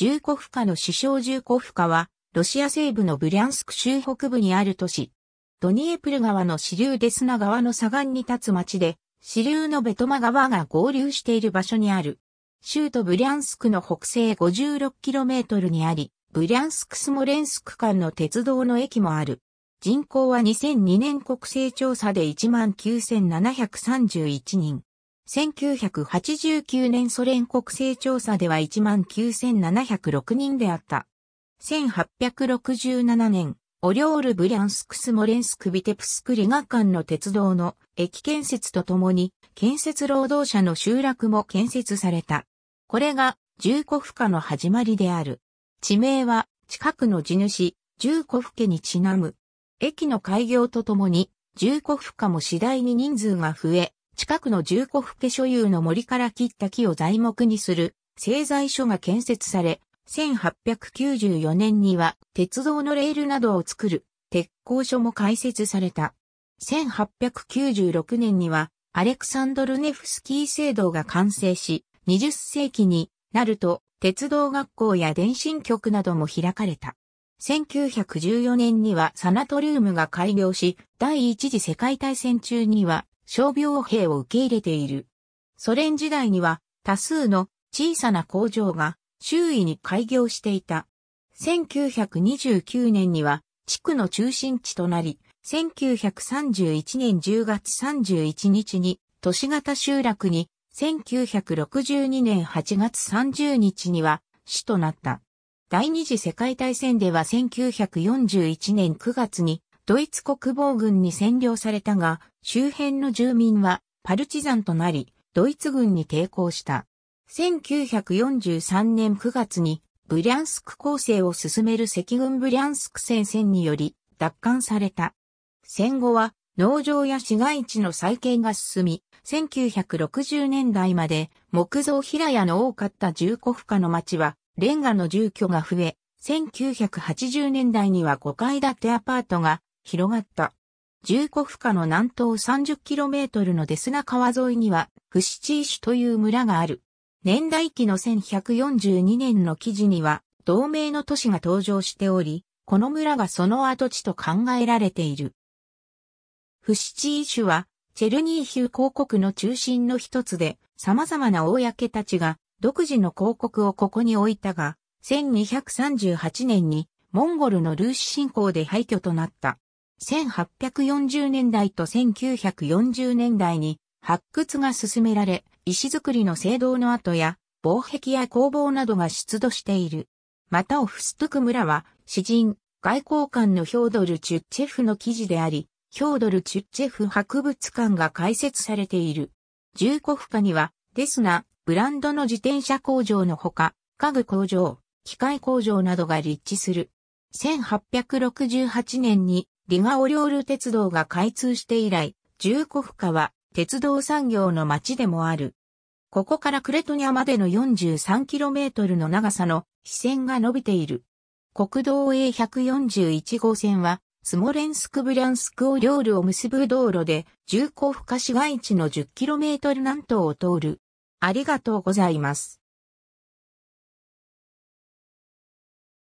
重コフカの首相重コフカは、ロシア西部のブリャンスク州北部にある都市、ドニエプル川の支流デスナ川の左岸に立つ町で、支流のベトマ川が合流している場所にある。州都ブリャンスクの北西 56km にあり、ブリャンスクスモレンスク間の鉄道の駅もある。人口は2002年国勢調査で19,731人。1989年ソ連国勢調査では19,706人であった。1867年、オリョール・ブリャンスクスモレンスク・ビテプスクリガ間の鉄道の駅建設とともに、建設労働者の集落も建設された。これが、重古府下の始まりである。地名は、近くの地主、重古府家にちなむ。駅の開業とともに、重古府下も次第に人数が増え、近くの重古府家所有の森から切った木を材木にする製材所が建設され、1894年には鉄道のレールなどを作る鉄工所も開設された。1896年にはアレクサンドルネフスキー制度が完成し、20世紀になると鉄道学校や電信局なども開かれた。1914年にはサナトリウムが開業し、第一次世界大戦中には傷病兵を受け入れている。ソ連時代には多数の小さな工場が周囲に開業していた。1929年には地区の中心地となり、1931年10月31日に都市型集落に、1962年8月30日には市となった。第二次世界大戦では1941年9月にドイツ国防軍に占領されたが、周辺の住民はパルチザンとなり、ドイツ軍に抵抗した。1943年9月に、ブリャンスク攻勢を進める赤軍ブリャンスク戦線により奪還された。戦後は農場や市街地の再建が進み、1960年代まで木造平屋の多かった重古負荷の町はレンガの住居が増え、1980年代には5階建てアパートが広がった。重古府下の南東 30km のデスナ川沿いには、フシチーシュという村がある。年代記の1142年の記事には、同盟の都市が登場しており、この村がその跡地と考えられている。フシチーシュは、チェルニーヒュー広告の中心の一つで、様々な公たちが、独自の広告をここに置いたが、1238年に、モンゴルのルーシ侵攻で廃墟となった。1840年代と1940年代に発掘が進められ、石造りの聖堂の跡や、防壁や工房などが出土している。またオフストク村は、詩人、外交官のヒョードル・チュッチェフの記事であり、ヒョードル・チュッチェフ博物館が開設されている。重古府下には、デスナ、ブランドの自転車工場のほか、家具工場、機械工場などが立地する。1868年にリガオリョール鉄道が開通して以来、重古フカは鉄道産業の町でもある。ここからクレトニャまでの 43km の長さの支線が伸びている。国道 A141 号線は、スモレンスク・ブリャンスク・オリョールを結ぶ道路で、重工深市街地の 10km 南東を通る。ありがとうございます。